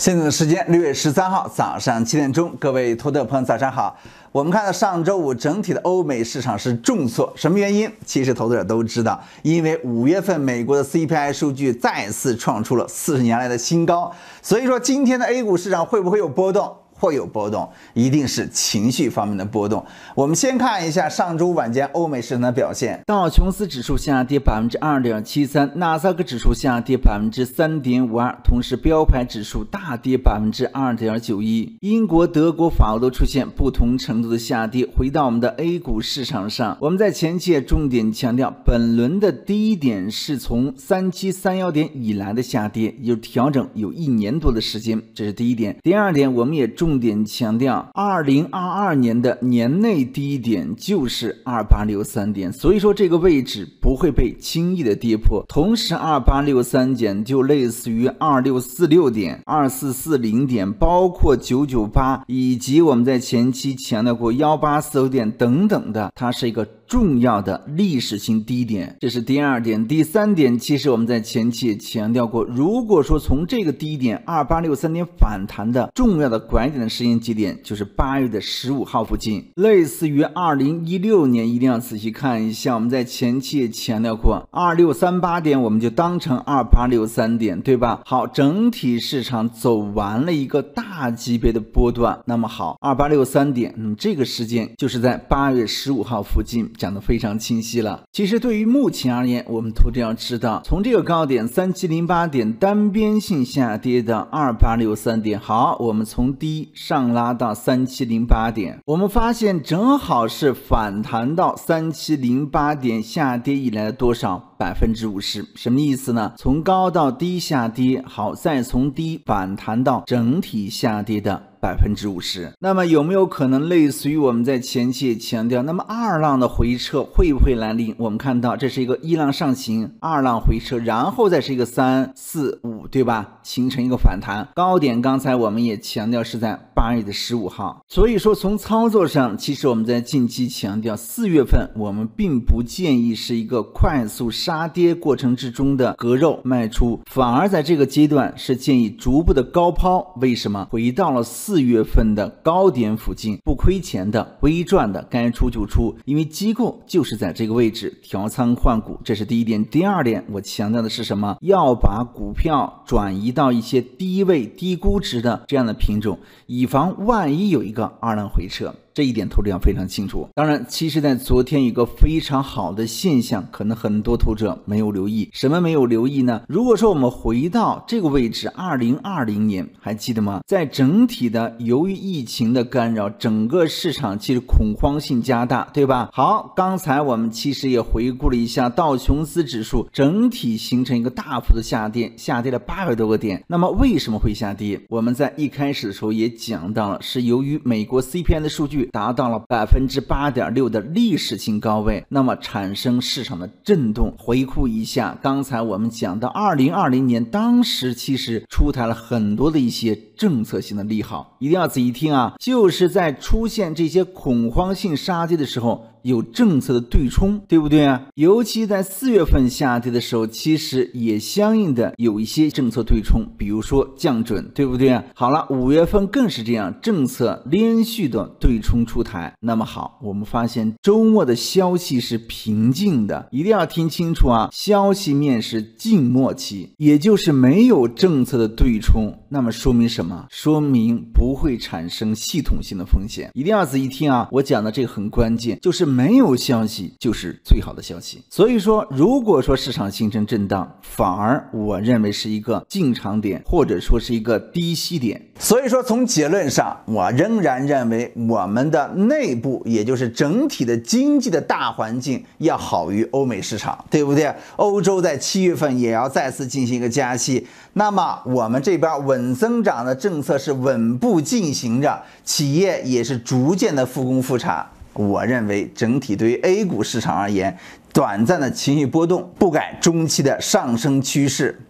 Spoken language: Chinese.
现在的时间六月十三号早上七点钟，各位投资者朋友早上好。我们看到上周五整体的欧美市场是重挫，什么原因？其实投资者都知道，因为五月份美国的 CPI 数据再次创出了四十年来的新高。所以说，今天的 A 股市场会不会有波动？会有波动，一定是情绪方面的波动。我们先看一下上周晚间欧美市场的表现，道琼斯指数下跌百分之二点七三，纳斯达克指数下跌百分之三点五二，同时标普指数大跌百分之二点九一。英国、德国、法国都出现不同程度的下跌。回到我们的 A 股市场上，我们在前期也重点强调，本轮的第一点是从三七三幺点以来的下跌，就是调整有一年多的时间，这是第一点。第二点，我们也重重点强调，二零二二年的年内低点就是二八六三点，所以说这个位置不会被轻易的跌破。同时，二八六三点就类似于二六四六点、二四四零点，包括九九八以及我们在前期强调过幺八四九点等等的，它是一个重要的历史性低点。这是第二点。第三点，其实我们在前期也强调过，如果说从这个低点二八六三点反弹的重要的拐点。时间节点就是八月的十五号附近，类似于二零一六年，一定要仔细看一下。我们在前期也强调过，二六三八点我们就当成二八六三点，对吧？好，整体市场走完了一个大级别的波段。那么好，二八六三点，那么这个时间就是在八月十五号附近，讲的非常清晰了。其实对于目前而言，我们投资要知道，从这个高点三七零八点单边性下跌的二八六三点。好，我们从低。上拉到三七零八点，我们发现正好是反弹到三七零八点下跌以来的多少百分之五十？什么意思呢？从高到低下跌，好，再从低反弹到整体下跌的百分之五十。那么有没有可能类似于我们在前期也强调，那么二浪的回撤会不会来临？我们看到这是一个一浪上行，二浪回撤，然后再是一个三四五。对吧？形成一个反弹高点，刚才我们也强调是在八月的十五号。所以说从操作上，其实我们在近期强调，四月份我们并不建议是一个快速杀跌过程之中的割肉卖出，反而在这个阶段是建议逐步的高抛。为什么？回到了四月份的高点附近，不亏钱的微赚的，该出就出。因为机构就是在这个位置调仓换股，这是第一点。第二点，我强调的是什么？要把股票。转移到一些低位、低估值的这样的品种，以防万一有一个二浪回撤。这一点投资者非常清楚。当然，其实，在昨天一个非常好的现象，可能很多投资者没有留意。什么没有留意呢？如果说我们回到这个位置，二零二零年还记得吗？在整体的由于疫情的干扰，整个市场其实恐慌性加大，对吧？好，刚才我们其实也回顾了一下道琼斯指数整体形成一个大幅的下跌，下跌了八百多个点。那么为什么会下跌？我们在一开始的时候也讲到了，是由于美国 CPI 的数据。达到了百分之八点六的历史性高位，那么产生市场的震动。回顾一下，刚才我们讲到二零二零年，当时其实出台了很多的一些政策性的利好，一定要仔细听啊！就是在出现这些恐慌性杀跌的时候。有政策的对冲，对不对啊？尤其在四月份下跌的时候，其实也相应的有一些政策对冲，比如说降准，对不对啊？好了，五月份更是这样，政策连续的对冲出台。那么好，我们发现周末的消息是平静的，一定要听清楚啊！消息面是静默期，也就是没有政策的对冲，那么说明什么？说明不会产生系统性的风险，一定要仔细听啊！我讲的这个很关键，就是。没有消息就是最好的消息，所以说，如果说市场形成震荡，反而我认为是一个进场点，或者说是一个低吸点。所以说，从结论上，我仍然认为我们的内部，也就是整体的经济的大环境要好于欧美市场，对不对？欧洲在七月份也要再次进行一个加息，那么我们这边稳增长的政策是稳步进行着，企业也是逐渐的复工复产。我认为，整体对于 A 股市场而言，短暂的情绪波动不改中期的上升趋势。